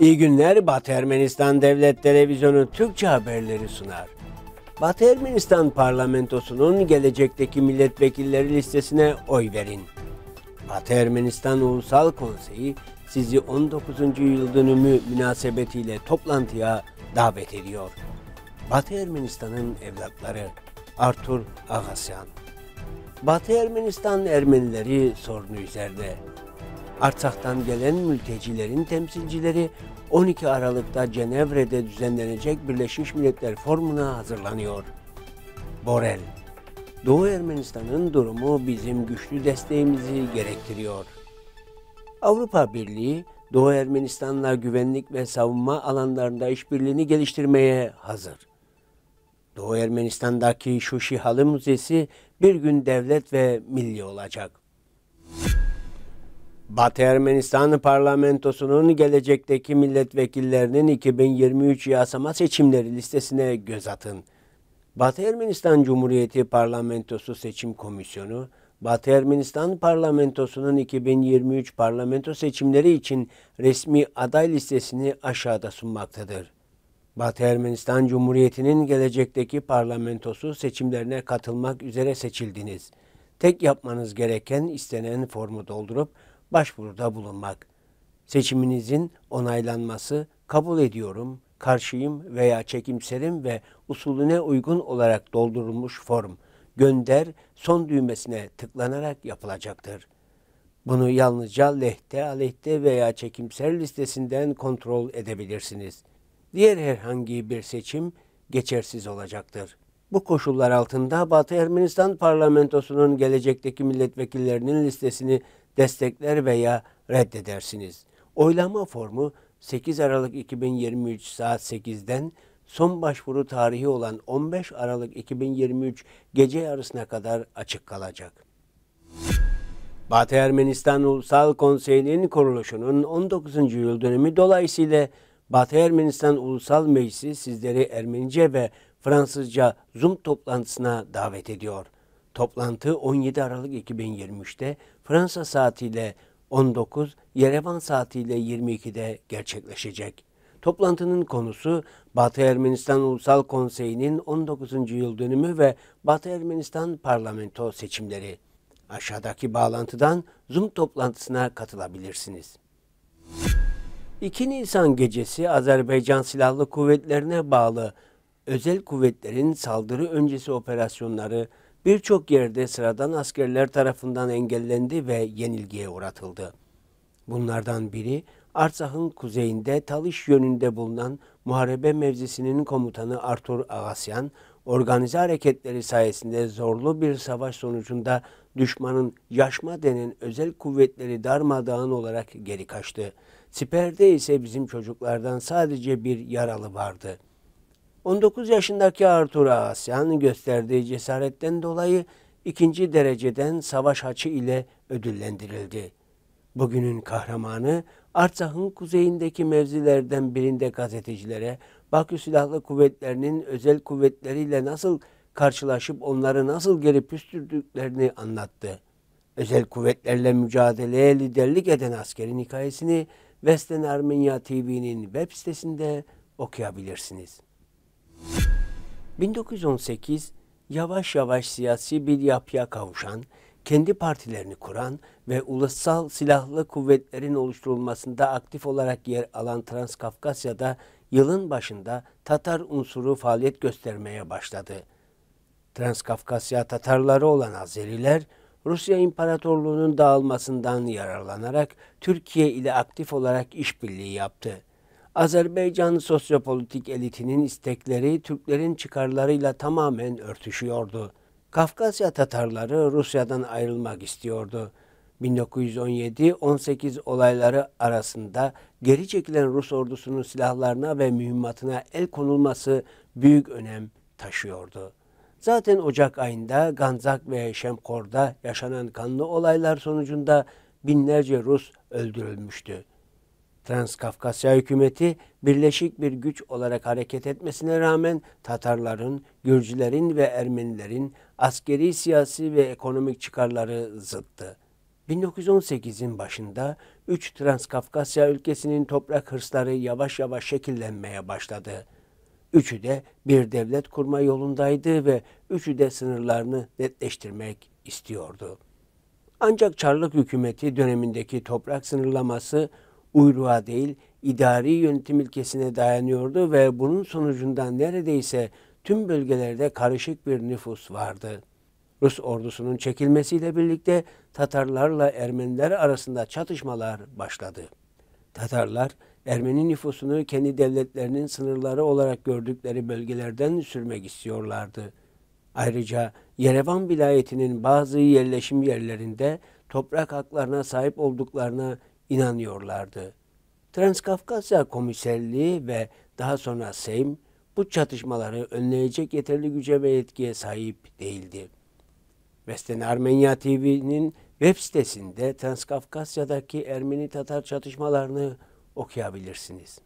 İyi günler Batı Ermenistan Devlet Televizyonu Türkçe haberleri sunar. Batı Ermenistan parlamentosunun gelecekteki milletvekilleri listesine oy verin. Batı Ermenistan Ulusal Konseyi sizi 19. yıl dönümü münasebetiyle toplantıya davet ediyor. Batı Ermenistan'ın evlatları Artur Agasyan. Batı Ermenistan Ermenileri sorunu üzerinde. Artsak'tan gelen mültecilerin temsilcileri 12 Aralık'ta Cenevre'de düzenlenecek Birleşmiş Milletler Formu'na hazırlanıyor. Borel, Doğu Ermenistan'ın durumu bizim güçlü desteğimizi gerektiriyor. Avrupa Birliği, Doğu Ermenistan'la güvenlik ve savunma alanlarında işbirliğini geliştirmeye hazır. Doğu Ermenistan'daki Şuşi Halı Müzesi bir gün devlet ve milli olacak. Batı Ermenistan'ı parlamentosunun gelecekteki milletvekillerinin 2023 yasama seçimleri listesine göz atın. Batı Ermenistan Cumhuriyeti Parlamentosu Seçim Komisyonu, Batı Ermenistan Parlamentosu'nun 2023 parlamento seçimleri için resmi aday listesini aşağıda sunmaktadır. Batı Ermenistan Cumhuriyeti'nin gelecekteki parlamentosu seçimlerine katılmak üzere seçildiniz. Tek yapmanız gereken istenen formu doldurup başvuruda bulunmak. Seçiminizin onaylanması kabul ediyorum, karşıyım veya çekimserim ve usulüne uygun olarak doldurulmuş form gönder son düğmesine tıklanarak yapılacaktır. Bunu yalnızca lehte, aleyhte veya çekimser listesinden kontrol edebilirsiniz. Diğer herhangi bir seçim geçersiz olacaktır. Bu koşullar altında Batı Ermenistan parlamentosunun gelecekteki milletvekillerinin listesini destekler veya reddedersiniz. Oylama formu 8 Aralık 2023 saat 8'den son başvuru tarihi olan 15 Aralık 2023 gece yarısına kadar açık kalacak. Batı Ermenistan Ulusal Konseyi'nin kuruluşunun 19. yıl dönemi dolayısıyla Batı Ermenistan Ulusal Meclisi sizleri Ermenice ve Fransızca Zoom toplantısına davet ediyor. Toplantı 17 Aralık 2023'te Fransa saatiyle 19, Yerevan saatiyle 22'de gerçekleşecek. Toplantının konusu Batı Ermenistan Ulusal Konseyi'nin 19. yıl dönümü ve Batı Ermenistan parlamento seçimleri. Aşağıdaki bağlantıdan Zoom toplantısına katılabilirsiniz. 2 Nisan gecesi Azerbaycan Silahlı Kuvvetlerine bağlı özel kuvvetlerin saldırı öncesi operasyonları birçok yerde sıradan askerler tarafından engellendi ve yenilgiye uğratıldı. Bunlardan biri Arsah'ın kuzeyinde Talış yönünde bulunan Muharebe Mevzisi'nin komutanı Artur Agasyan, organize hareketleri sayesinde zorlu bir savaş sonucunda düşmanın yaşma denen özel kuvvetleri darmadağın olarak geri kaçtı. Siperde ise bizim çocuklardan sadece bir yaralı vardı.'' 19 yaşındaki Artur Asya'nın gösterdiği cesaretten dolayı ikinci dereceden savaş haçı ile ödüllendirildi. Bugünün kahramanı Artsah'ın kuzeyindeki mevzilerden birinde gazetecilere Bakü Silahlı Kuvvetleri'nin özel kuvvetleriyle nasıl karşılaşıp onları nasıl geri püstürdüklerini anlattı. Özel kuvvetlerle mücadeleye liderlik eden askerin hikayesini Western Armenia TV'nin web sitesinde okuyabilirsiniz. 1918 yavaş yavaş siyasi bir yapıya kavuşan, kendi partilerini kuran ve ulusal silahlı kuvvetlerin oluşturulmasında aktif olarak yer alan Transkafkasya'da yılın başında Tatar unsuru faaliyet göstermeye başladı. Transkafkasya Tatarları olan Azeriler, Rusya İmparatorluğu'nun dağılmasından yararlanarak Türkiye ile aktif olarak işbirliği yaptı. Azerbaycan sosyopolitik elitinin istekleri Türklerin çıkarlarıyla tamamen örtüşüyordu. Kafkasya Tatarları Rusya'dan ayrılmak istiyordu. 1917-18 olayları arasında geri çekilen Rus ordusunun silahlarına ve mühimmatına el konulması büyük önem taşıyordu. Zaten Ocak ayında Ganzak ve Şemkor'da yaşanan kanlı olaylar sonucunda binlerce Rus öldürülmüştü. Transkafkasya hükümeti birleşik bir güç olarak hareket etmesine rağmen Tatarların, Gürcülerin ve Ermenilerin askeri, siyasi ve ekonomik çıkarları zıttı. 1918'in başında 3 Transkafkasya ülkesinin toprak hırsları yavaş yavaş şekillenmeye başladı. Üçü de bir devlet kurma yolundaydı ve üçü de sınırlarını netleştirmek istiyordu. Ancak Çarlık hükümeti dönemindeki toprak sınırlaması uyruğa değil idari yönetim ilkesine dayanıyordu ve bunun sonucunda neredeyse tüm bölgelerde karışık bir nüfus vardı. Rus ordusunun çekilmesiyle birlikte Tatarlarla Ermeniler arasında çatışmalar başladı. Tatarlar Ermeni nüfusunu kendi devletlerinin sınırları olarak gördükleri bölgelerden sürmek istiyorlardı. Ayrıca Yerevan vilayetinin bazı yerleşim yerlerinde toprak haklarına sahip olduklarına inanıyorlardı. Transkafkasya Komiserliği ve daha sonra Seym bu çatışmaları önleyecek yeterli güce ve yetkiye sahip değildi. Vesten Armenya TV'nin web sitesinde Transkafkasya'daki Ermeni-Tatar çatışmalarını okuyabilirsiniz.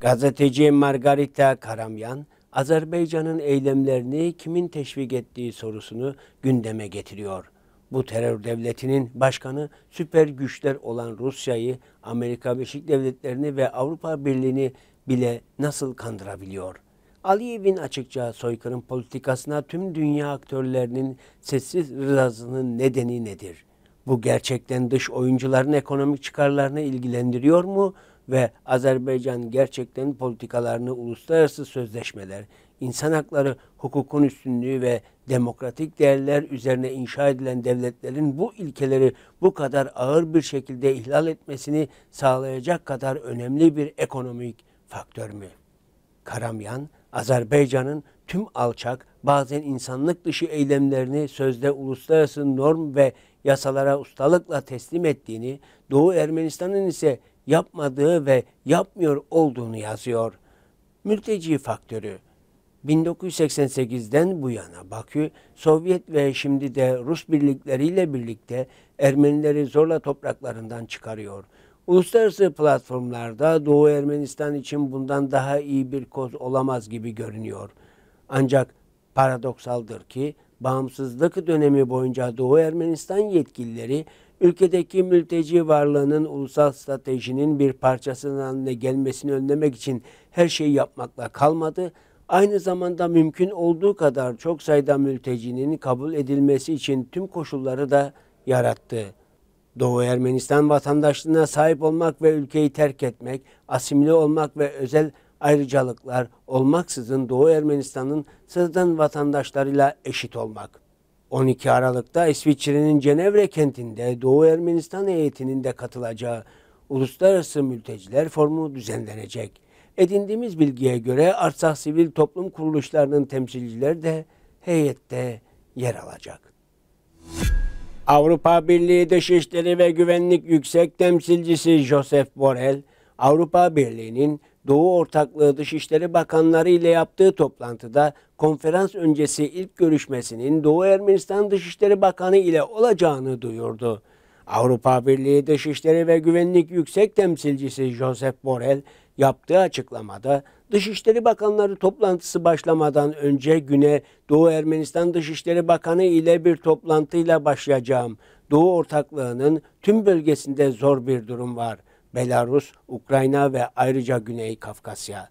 Gazeteci Margarita Karamyan, Azerbaycan'ın eylemlerini kimin teşvik ettiği sorusunu gündeme getiriyor bu terör devletinin başkanı süper güçler olan Rusya'yı, Amerika Birleşik Devletleri'ni ve Avrupa Birliği'ni bile nasıl kandırabiliyor? Aliyev'in açıkça soykırım politikasına tüm dünya aktörlerinin sessiz rızasının nedeni nedir? Bu gerçekten dış oyuncuların ekonomik çıkarlarını ilgilendiriyor mu ve Azerbaycan gerçekten politikalarını uluslararası sözleşmeler, insan hakları, hukukun üstünlüğü ve demokratik değerler üzerine inşa edilen devletlerin bu ilkeleri bu kadar ağır bir şekilde ihlal etmesini sağlayacak kadar önemli bir ekonomik faktör mü? Karamyan, Azerbaycan'ın tüm alçak, bazen insanlık dışı eylemlerini sözde uluslararası norm ve yasalara ustalıkla teslim ettiğini, Doğu Ermenistan'ın ise yapmadığı ve yapmıyor olduğunu yazıyor. Mülteci faktörü 1988'den bu yana Bakü, Sovyet ve şimdi de Rus birlikleriyle birlikte Ermenileri zorla topraklarından çıkarıyor. Uluslararası platformlarda Doğu Ermenistan için bundan daha iyi bir koz olamaz gibi görünüyor. Ancak paradoksaldır ki bağımsızlık dönemi boyunca Doğu Ermenistan yetkilileri ülkedeki mülteci varlığının ulusal stratejinin bir parçasının haline gelmesini önlemek için her şeyi yapmakla kalmadı aynı zamanda mümkün olduğu kadar çok sayıda mültecinin kabul edilmesi için tüm koşulları da yarattı. Doğu Ermenistan vatandaşlığına sahip olmak ve ülkeyi terk etmek, asimile olmak ve özel ayrıcalıklar olmaksızın Doğu Ermenistan'ın sıradan vatandaşlarıyla eşit olmak. 12 Aralık'ta İsviçre'nin Cenevre kentinde Doğu Ermenistan heyetinin de katılacağı Uluslararası Mülteciler Forumu düzenlenecek. Edindiğimiz bilgiye göre artsah sivil toplum kuruluşlarının temsilcileri de heyette yer alacak. Avrupa Birliği Dışişleri ve Güvenlik Yüksek Temsilcisi Josep Borrell, Avrupa Birliği'nin Doğu Ortaklığı Dışişleri Bakanları ile yaptığı toplantıda konferans öncesi ilk görüşmesinin Doğu Ermenistan Dışişleri Bakanı ile olacağını duyurdu. Avrupa Birliği Dışişleri ve Güvenlik Yüksek Temsilcisi Josep Borrell yaptığı açıklamada Dışişleri Bakanları toplantısı başlamadan önce güne Doğu Ermenistan Dışişleri Bakanı ile bir toplantıyla başlayacağım. Doğu ortaklığının tüm bölgesinde zor bir durum var. Belarus, Ukrayna ve ayrıca Güney Kafkasya.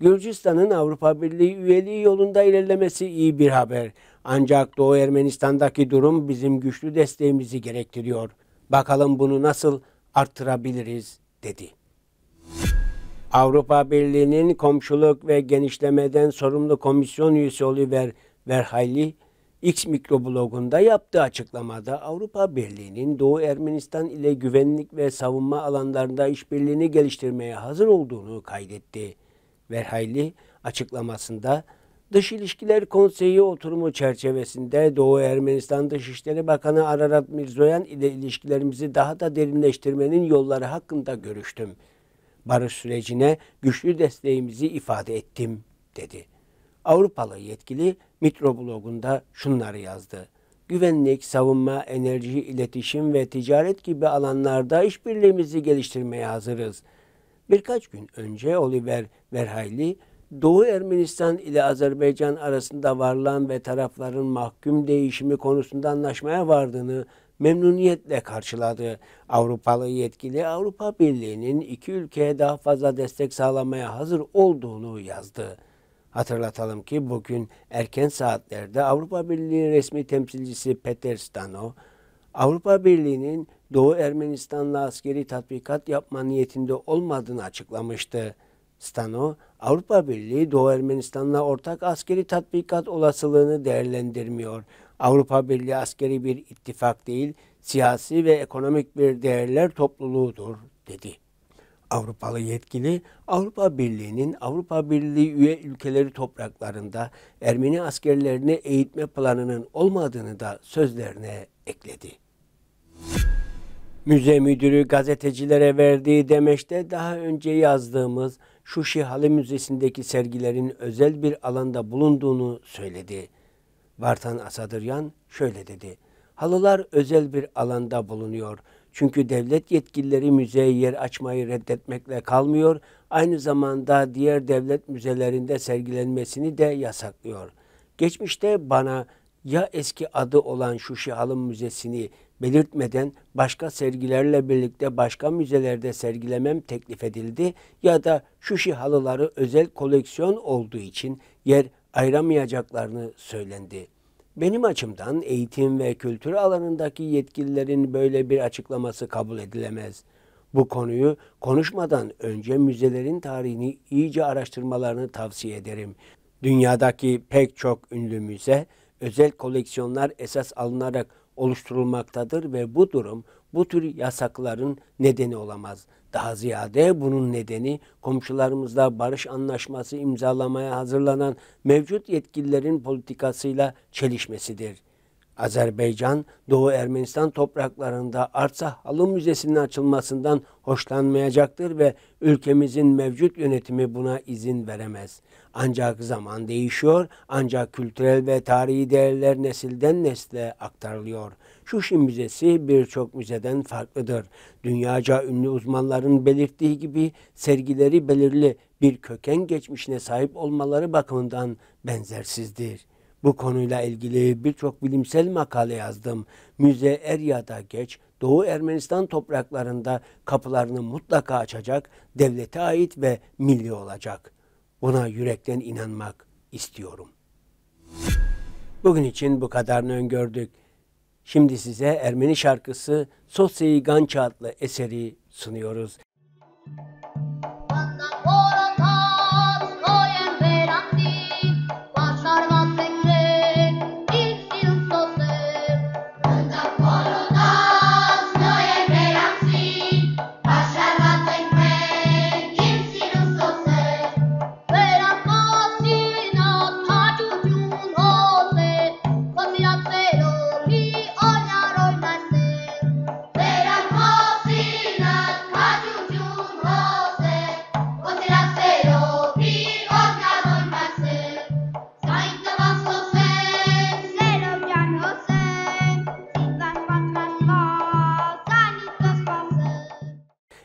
Gürcistan'ın Avrupa Birliği üyeliği yolunda ilerlemesi iyi bir haber. Ancak Doğu Ermenistan'daki durum bizim güçlü desteğimizi gerektiriyor.'' Bakalım bunu nasıl arttırabiliriz dedi. Avrupa Birliği'nin komşuluk ve genişlemeden sorumlu komisyon üyesi Oliver Verhayli, X mikroblogunda yaptığı açıklamada Avrupa Birliği'nin Doğu Ermenistan ile güvenlik ve savunma alanlarında işbirliğini geliştirmeye hazır olduğunu kaydetti. Verhayli açıklamasında Dış İlişkiler Konseyi oturumu çerçevesinde Doğu Ermenistan Dışişleri Bakanı Ararat Mirzoyan ile ilişkilerimizi daha da derinleştirmenin yolları hakkında görüştüm. Barış sürecine güçlü desteğimizi ifade ettim, dedi. Avrupalı yetkili Mitroblog'unda şunları yazdı. Güvenlik, savunma, enerji, iletişim ve ticaret gibi alanlarda işbirliğimizi geliştirmeye hazırız. Birkaç gün önce Oliver Verhayli, Doğu Ermenistan ile Azerbaycan arasında varılan ve tarafların mahkum değişimi konusunda anlaşmaya vardığını memnuniyetle karşıladı. Avrupalı yetkili Avrupa Birliği'nin iki ülkeye daha fazla destek sağlamaya hazır olduğunu yazdı. Hatırlatalım ki bugün erken saatlerde Avrupa Birliği resmi temsilcisi Peter Stano, Avrupa Birliği'nin Doğu Ermenistan'la askeri tatbikat yapma niyetinde olmadığını açıklamıştı. Stano, Avrupa Birliği Doğu Ermenistan'la ortak askeri tatbikat olasılığını değerlendirmiyor. Avrupa Birliği askeri bir ittifak değil, siyasi ve ekonomik bir değerler topluluğudur, dedi. Avrupalı yetkili Avrupa Birliği'nin Avrupa Birliği üye ülkeleri topraklarında Ermeni askerlerini eğitme planının olmadığını da sözlerine ekledi. Müze müdürü gazetecilere verdiği demeçte daha önce yazdığımız Şuşi Halı Müzesi'ndeki sergilerin özel bir alanda bulunduğunu söyledi. Vartan Asadıryan şöyle dedi. Halılar özel bir alanda bulunuyor. Çünkü devlet yetkilileri müzeye yer açmayı reddetmekle kalmıyor, aynı zamanda diğer devlet müzelerinde sergilenmesini de yasaklıyor. Geçmişte bana ya eski adı olan Şuşi Halı Müzesi'ni belirtmeden başka sergilerle birlikte başka müzelerde sergilemem teklif edildi ya da şuşi halıları özel koleksiyon olduğu için yer ayıramayacaklarını söylendi. Benim açımdan eğitim ve kültür alanındaki yetkililerin böyle bir açıklaması kabul edilemez. Bu konuyu konuşmadan önce müzelerin tarihini iyice araştırmalarını tavsiye ederim. Dünyadaki pek çok ünlü müze özel koleksiyonlar esas alınarak oluşturulmaktadır ve bu durum bu tür yasakların nedeni olamaz. Daha ziyade bunun nedeni komşularımızla barış anlaşması imzalamaya hazırlanan mevcut yetkililerin politikasıyla çelişmesidir.'' Azerbaycan, Doğu Ermenistan topraklarında Artsah Halı Müzesi'nin açılmasından hoşlanmayacaktır ve ülkemizin mevcut yönetimi buna izin veremez. Ancak zaman değişiyor, ancak kültürel ve tarihi değerler nesilden nesle aktarılıyor. Şuşi Müzesi birçok müzeden farklıdır. Dünyaca ünlü uzmanların belirttiği gibi sergileri belirli bir köken geçmişine sahip olmaları bakımından benzersizdir. Bu konuyla ilgili birçok bilimsel makale yazdım. Müze er ya da geç Doğu Ermenistan topraklarında kapılarını mutlaka açacak, devlete ait ve milli olacak. Buna yürekten inanmak istiyorum. Bugün için bu kadarını öngördük. Şimdi size Ermeni şarkısı Sosyeyi Gança adlı eseri sunuyoruz. Müzik